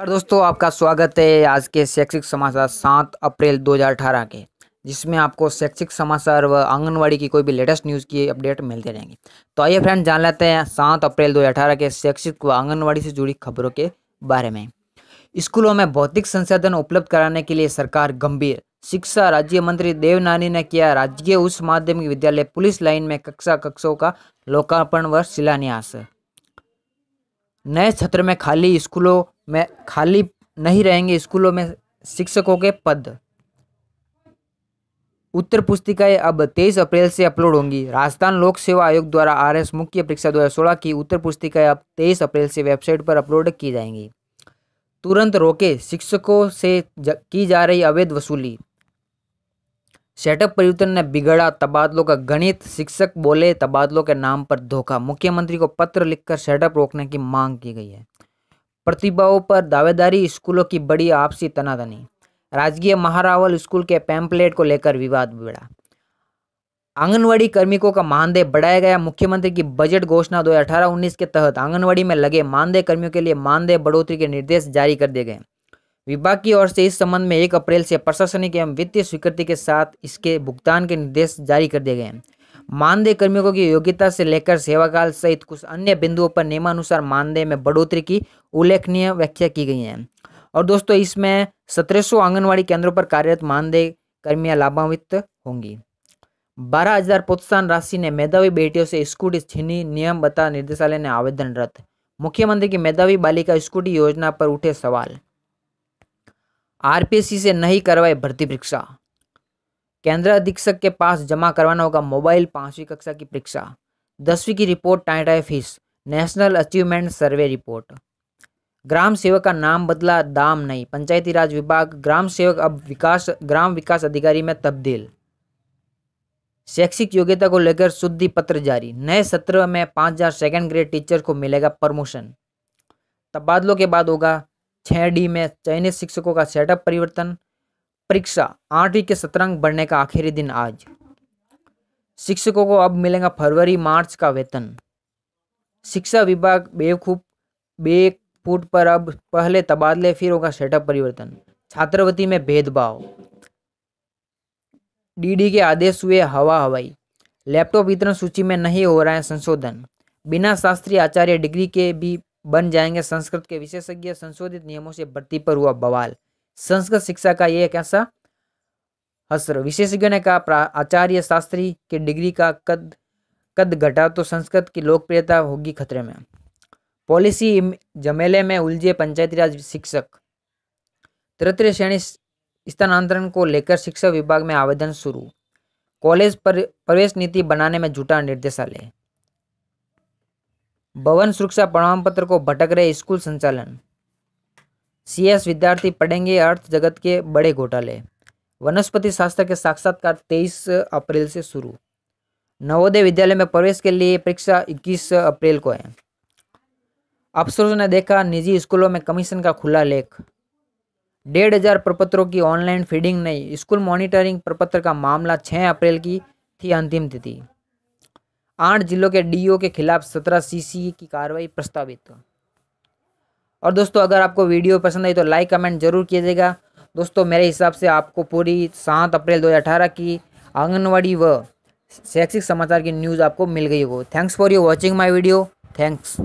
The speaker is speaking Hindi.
और दोस्तों आपका स्वागत है आज के शैक्षिक समाचार सात अप्रैल 2018 के जिसमें आपको शैक्षिक समाचार व आंगनवाड़ी की कोई भी लेटेस्ट न्यूज़ की अपडेट मिलते रहेंगे तो आइए फ्रेंड जान लेते हैं सात अप्रैल 2018 के शैक्षिक व आंगनवाड़ी से जुड़ी खबरों के बारे में स्कूलों में भौतिक संसाधन उपलब्ध कराने के लिए सरकार गंभीर शिक्षा राज्य मंत्री देवनानी ने किया राज्य उच्च माध्यमिक विद्यालय पुलिस लाइन में कक्षा कक्षों का लोकार्पण व शिलान्यास नए क्षेत्र में खाली स्कूलों में खाली नहीं रहेंगे स्कूलों में शिक्षकों के पद उत्तर पुस्तिकाएं अब तेईस अप्रैल से अपलोड होंगी राजस्थान लोक सेवा आयोग द्वारा एस मुख्य परीक्षा सोलह की उत्तर पुस्तिकाएं अब तेईस अप्रैल से वेबसाइट पर अपलोड की जाएंगी तुरंत रोके शिक्षकों से की जा रही अवैध वसूली सेटअप परिवर्तन ने बिगड़ा तबादलों का गणित शिक्षक बोले तबादलों के नाम पर धोखा मुख्यमंत्री को पत्र लिखकर सेटअप रोकने की मांग की गई है प्रतिभाओं पर दावेदारी स्कूलों की बड़ी आपसी तनातनी राजकीय महारावल स्कूल के पैम्पलेट को लेकर विवाद बिगड़ा आंगनवाड़ी कर्मिकों का मानदेय बढ़ाया गया मुख्यमंत्री की बजट घोषणा 2018-19 के तहत आंगनवाड़ी में लगे मानदेय कर्मियों के लिए मानदेय बढ़ोतरी के निर्देश जारी कर दिए गए विभाग की ओर से इस संबंध में एक अप्रैल से प्रशासनिक एवं वित्तीय स्वीकृति के साथ इसके भुगतान के निर्देश जारी कर दिए गए हैं मानदेय कर्मियों की योग्यता से लेकर सेवाकाल सहित कुछ अन्य बिंदुओं पर नियमानुसार मानदेय में बढ़ोतरी की उल्लेखनीय व्याख्या की गई है और दोस्तों इसमें सत्रह आंगनवाड़ी केंद्रों पर कार्यरत मानदेय कर्मियां लाभान्वित होंगी बारह हजार प्रोत्साहन राशि ने मेधावी बेटियों से स्कूटी छीनी नियम बता निर्देशालय ने आवेदन रद्द मुख्यमंत्री की मेधावी बालिका स्कूटी योजना पर उठे सवाल आरपीसी से नहीं करवाई भर्ती परीक्षा केंद्र अधीक्षक के पास जमा करवाना होगा मोबाइल पांचवी कक्षा की परीक्षा दसवीं की रिपोर्ट टाइट टाइटाई फीस नेशनल अचीवमेंट सर्वे रिपोर्ट ग्राम सेवक का नाम बदला दाम नहीं पंचायती राज विभाग ग्राम सेवक अब विकास ग्राम विकास अधिकारी में तब्दील शैक्षिक योग्यता को लेकर शुद्धि पत्र जारी नए सत्र में पाँच हजार सेकेंड ग्रेड टीचर को मिलेगा प्रमोशन तबादलों के बाद होगा छः डी में चयनित शिक्षकों का सेटअप परिवर्तन परीक्षा आठवीं के सतरंग बढ़ने का आखिरी दिन आज शिक्षकों को अब मिलेगा फरवरी मार्च का वेतन शिक्षा विभाग बेवकूफ बे फुट पर अब पहले तबादले फिर होगा सेटअप परिवर्तन छात्रवृत्ति में भेदभाव डीडी के आदेश हुए हवा हवाई लैपटॉप वितरण सूची में नहीं हो रहा है संशोधन बिना शास्त्रीय आचार्य डिग्री के भी बन जाएंगे संस्कृत के विशेषज्ञ संशोधित नियमों से भर्ती पर हुआ बवाल संस्कृत शिक्षा का ये एक ऐसा अस्त्र विशेषज्ञों ने कहा आचार्य शास्त्री की डिग्री का कद कद घटा तो संस्कृत की लोकप्रियता होगी खतरे में पॉलिसी जमेले में उलझे पंचायती राज शिक्षक तृतीय श्रेणी स्थानांतरण को लेकर शिक्षा विभाग में आवेदन शुरू कॉलेज पर प्रवेश नीति बनाने में जुटा निर्देशालय भवन सुरक्षा प्रमाण पत्र को भटक रहे स्कूल संचालन सीएस विद्यार्थी पढ़ेंगे अर्थ जगत के बड़े घोटाले वनस्पति शास्त्र के साक्षात्कार 23 अप्रैल से शुरू नवोदय विद्यालय में प्रवेश के लिए परीक्षा 21 अप्रैल को है अफसरों ने देखा निजी स्कूलों में कमीशन का खुला लेख डेढ़ हजार प्रपत्रों की ऑनलाइन फीडिंग नहीं स्कूल मॉनिटरिंग प्रपत्र का मामला 6 अप्रैल की थी अंतिम तिथि आठ जिलों के डीओ के खिलाफ सत्रह सीसी e की कार्रवाई प्रस्तावित और दोस्तों अगर आपको वीडियो पसंद आई तो लाइक कमेंट जरूर कीजिएगा दोस्तों मेरे हिसाब से आपको पूरी सात अप्रैल दो की आंगनवाड़ी व शैक्षिक समाचार की न्यूज़ आपको मिल गई हो thanks for you watching my video thanks